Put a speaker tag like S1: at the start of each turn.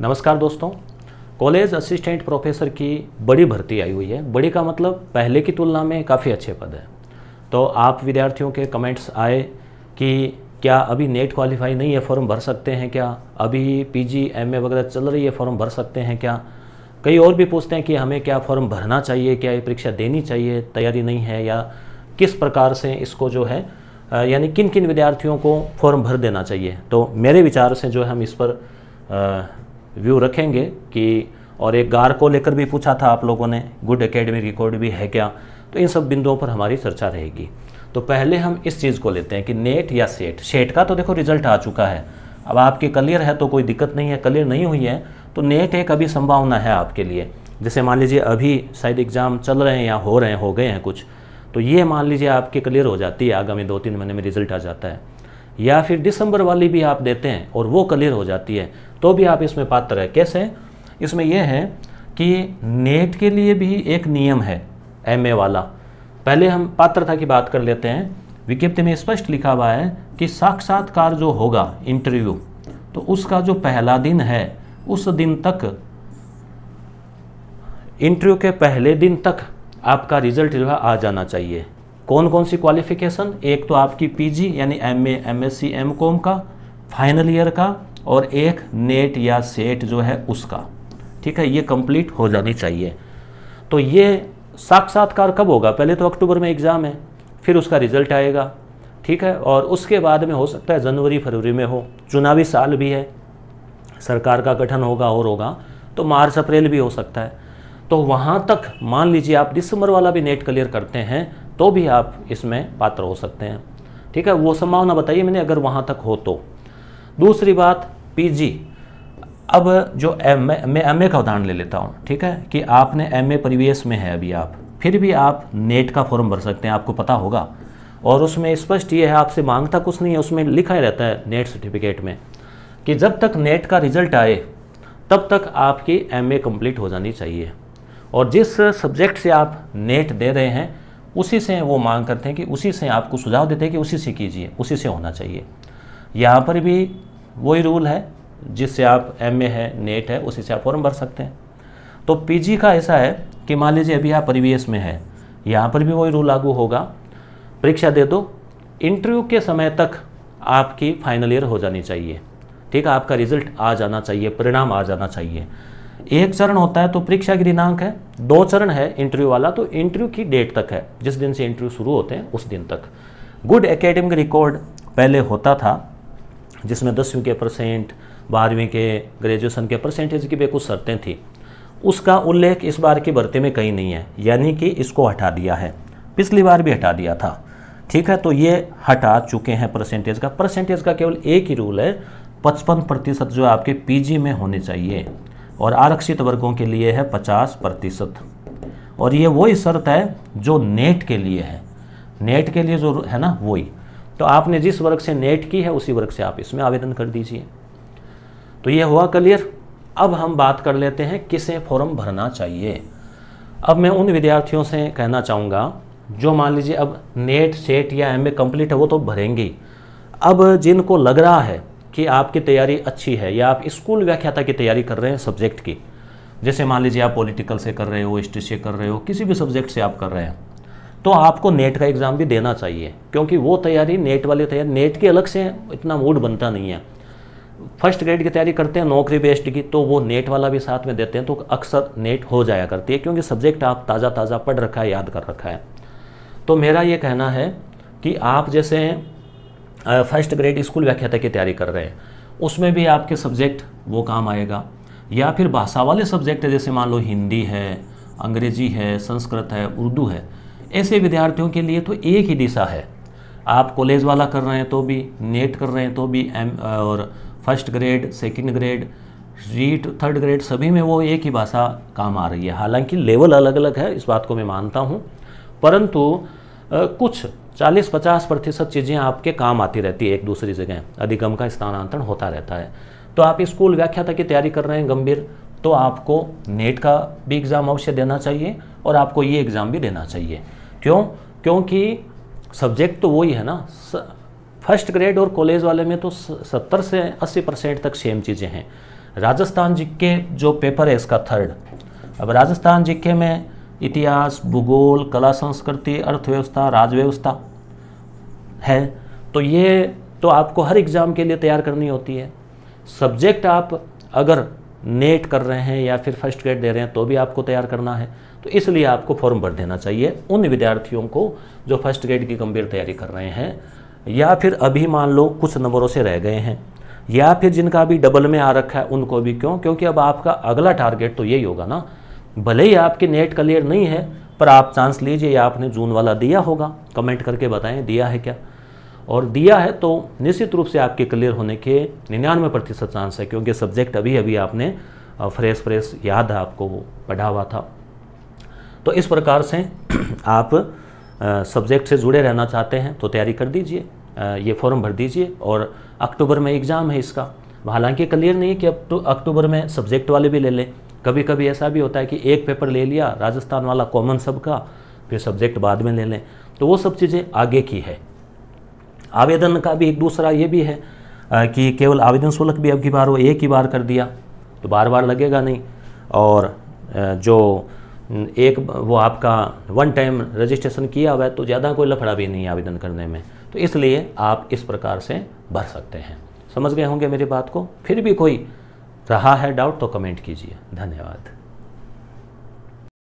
S1: नमस्कार दोस्तों college assistant professor की बड़ी भर्ती आई हुई है बड़ी का मतलब पहले की तुलना में काफ़ी अच्छे पद है तो आप विद्यार्थियों के कमेंट्स आए कि क्या अभी नेट क्वालिफाई नहीं है फॉर्म भर सकते हैं क्या अभी पीजी एमए वगैरह चल रही है फॉर्म भर सकते हैं क्या कई और भी पूछते हैं कि हमें क्या फॉर्म भरना चाहिए क्या ये परीक्षा देनी चाहिए तैयारी नहीं है या किस प्रकार से इसको जो है यानी किन किन विद्यार्थियों को फॉर्म भर देना चाहिए तो मेरे विचार से जो है हम इस पर व्यू रखेंगे कि और एक गार को लेकर भी पूछा था आप लोगों ने गुड एकेडमिक रिकॉर्ड भी है क्या तो इन सब बिंदुओं पर हमारी चर्चा रहेगी तो पहले हम इस चीज़ को लेते हैं कि नेट या सेट सेट का तो देखो रिजल्ट आ चुका है अब आपकी क्लियर है तो कोई दिक्कत नहीं है क्लियर नहीं हुई है तो नेट एक अभी संभावना है आपके लिए जैसे मान लीजिए अभी शायद एग्ज़ाम चल रहे हैं या हो रहे हैं हो गए हैं कुछ तो ये मान लीजिए आपके क्लियर हो जाती है आगामी दो तीन महीने में रिजल्ट आ जाता है या फिर दिसंबर वाली भी आप देते हैं और वो क्लियर हो जाती है तो भी आप इसमें पात्र है कैसे इसमें यह है कि नेट के लिए भी एक नियम है एम वाला पहले हम पात्रता की बात कर लेते हैं विज्ञप्ति में स्पष्ट लिखा हुआ है कि साक्षात्कार जो होगा इंटरव्यू तो उसका जो पहला दिन है उस दिन तक इंटरव्यू के पहले दिन तक आपका रिजल्ट जो है आ जाना चाहिए कौन कौन सी क्वालिफिकेशन एक तो आपकी पीजी यानी एमए एमएससी एमकॉम का फाइनल ईयर का और एक नेट या सेट जो है उसका ठीक है ये कंप्लीट हो जानी चाहिए तो ये साक्षात्कार कब होगा पहले तो अक्टूबर में एग्ज़ाम है फिर उसका रिजल्ट आएगा ठीक है और उसके बाद में हो सकता है जनवरी फरवरी में हो चुनावी साल भी है सरकार का गठन होगा और होगा तो मार्च अप्रैल भी हो सकता है तो वहाँ तक मान लीजिए आप दिसंबर वाला भी नेट क्लियर करते हैं तो भी आप इसमें पात्र हो सकते हैं ठीक है वो संभावना बताइए मैंने अगर वहाँ तक हो तो दूसरी बात पीजी अब जो एम ए मैं एम का उदाहरण ले लेता हूँ ठीक है कि आपने एम ए परिवेश में है अभी आप फिर भी आप नेट का फॉर्म भर सकते हैं आपको पता होगा और उसमें स्पष्ट ये है आपसे मांगता कुछ नहीं है उसमें लिखा ही रहता है नेट सर्टिफिकेट में कि जब तक नेट का रिजल्ट आए तब तक आपकी एम ए कंप्लीट हो जानी चाहिए और जिस सब्जेक्ट से आप नेट दे रहे हैं उसी से वो मांग करते हैं कि उसी से आपको सुझाव देते हैं कि उसी से कीजिए उसी से होना चाहिए यहाँ पर भी वही रूल है जिससे आप एम है नेट है उसी से आप फॉर्म भर सकते हैं तो पी का ऐसा है कि मान लीजिए अभी आप परिवेश में है यहाँ पर भी वही रूल लागू होगा परीक्षा दे दो इंटरव्यू के समय तक आपकी फाइनल ईयर हो जानी चाहिए ठीक है आपका रिजल्ट आ जाना चाहिए परिणाम आ जाना चाहिए एक चरण होता है तो परीक्षा की दिनांक है दो चरण है इंटरव्यू वाला तो इंटरव्यू की डेट तक है जिस दिन से इंटरव्यू शुरू होते हैं उस दिन तक गुड एकेडमिक रिकॉर्ड पहले होता था जिसमें दसवीं के परसेंट बारहवीं के ग्रेजुएशन के परसेंटेज की भी कुछ शर्तें थी उसका उल्लेख इस बार की भर्ती में कहीं नहीं है यानी कि इसको हटा दिया है पिछली बार भी हटा दिया था ठीक है तो ये हटा चुके हैं परसेंटेज का परसेंटेज का केवल एक ही रूल है पचपन प्रतिशत जो आपके पीजी में होने चाहिए और आरक्षित वर्गों के लिए है पचास प्रतिशत और ये वही शर्त है जो नेट के लिए है नेट के लिए जो है ना वही तो आपने जिस वर्ग से नेट की है उसी वर्ग से आप इसमें आवेदन कर दीजिए तो ये हुआ क्लियर अब हम बात कर लेते हैं किसे फॉर्म भरना चाहिए अब मैं उन विद्यार्थियों से कहना चाहूँगा जो मान लीजिए अब नेट सेट या एम ए कम्प्लीट है वो तो भरेंगे अब जिनको लग रहा है कि आपकी तैयारी अच्छी है या आप स्कूल व्याख्याता की तैयारी कर रहे हैं सब्जेक्ट की जैसे मान लीजिए आप पॉलिटिकल से कर रहे हो हिस्ट्री से कर रहे हो किसी भी सब्जेक्ट से आप कर रहे हैं तो आपको नेट का एग्ज़ाम भी देना चाहिए क्योंकि वो तैयारी नेट वाली तैयारी नेट के अलग से इतना मूड बनता नहीं है फर्स्ट ग्रेड की तैयारी करते हैं नौकरी बेस्ड की तो वो नेट वाला भी साथ में देते हैं तो अक्सर नेट हो जाया करती है क्योंकि सब्जेक्ट आप ताज़ा ताज़ा पढ़ रखा है याद कर रखा है तो मेरा ये कहना है कि आप जैसे फर्स्ट ग्रेड स्कूल व्याख्याता की तैयारी कर रहे हैं उसमें भी आपके सब्जेक्ट वो काम आएगा या फिर भाषा वाले सब्जेक्ट है जैसे मान लो हिंदी है अंग्रेजी है संस्कृत है उर्दू है ऐसे विद्यार्थियों के लिए तो एक ही दिशा है आप कॉलेज वाला कर रहे हैं तो भी नेट कर रहे हैं तो भी एम और first grade second grade REET third grade सभी में वो एक ही भाषा काम आ रही है हालांकि लेवल अलग अलग है इस बात को मैं मानता हूँ परंतु कुछ चालीस पचास प्रतिशत चीज़ें आपके काम आती रहती है एक दूसरी जगह अधिगम का स्थानांतरण होता रहता है तो आप स्कूल व्याख्याता की तैयारी कर रहे हैं गंभीर तो आपको नेट का भी एग्ज़ाम अवश्य देना चाहिए और आपको ये एग्ज़ाम भी देना चाहिए क्यों क्योंकि सब्जेक्ट तो वही है ना फर्स्ट ग्रेड और कॉलेज वाले में तो सत्तर से अस्सी परसेंट तक सेम चीज़ें हैं राजस्थान जी के जो पेपर है इसका थर्ड अब राजस्थान जी के में इतिहास भूगोल कला संस्कृति अर्थव्यवस्था राजव्यवस्था हैं तो ये तो आपको हर एग्ज़ाम के लिए तैयार करनी होती है सब्जेक्ट आप अगर नेट कर रहे हैं या फिर फर्स्ट ग्रेड दे रहे हैं तो भी आपको तैयार करना है तो इसलिए आपको फॉर्म भर देना चाहिए उन विद्यार्थियों को जो फर्स्ट ग्रेड की गंभीर तैयारी कर रहे हैं या फिर अभी मान लो कुछ नंबरों से रह गए हैं या फिर जिनका अभी डबल में आ रखा है उनको भी क्यों क्योंकि अब आपका अगला टारगेट तो यही होगा ना भले ही आपके नेट क्लियर नहीं है पर आप चांस लीजिए या आपने जून वाला दिया होगा कमेंट करके बताएं दिया है क्या और दिया है तो निश्चित रूप से आपके क्लियर होने के निन्यानवे प्रतिशत चांस है क्योंकि सब्जेक्ट अभी अभी आपने फ्रेश फ्रेश याद है आपको वो पढ़ा हुआ था तो इस प्रकार से आप सब्जेक्ट से जुड़े रहना चाहते हैं तो तैयारी कर दीजिए ये फॉर्म भर दीजिए और अक्टूबर में एग्ज़ाम है इसका हालांकि क्लियर नहीं है कि अब तो अक्टूबर में सब्जेक्ट वाले भी ले लें कभी कभी ऐसा भी होता है कि एक पेपर ले लिया राजस्थान वाला कॉमन सब का फिर सब्जेक्ट बाद में ले लें तो वो सब चीज़ें आगे की है आवेदन का भी एक दूसरा ये भी है कि केवल आवेदन शुल्क भी अब की बार वो एक ही बार कर दिया तो बार बार लगेगा नहीं और जो एक वो आपका वन टाइम रजिस्ट्रेशन किया हुआ है तो ज़्यादा कोई लफड़ा भी नहीं आवेदन करने में तो इसलिए आप इस प्रकार से भर सकते हैं समझ गए होंगे मेरी बात को फिर भी कोई रहा है डाउट तो कमेंट कीजिए धन्यवाद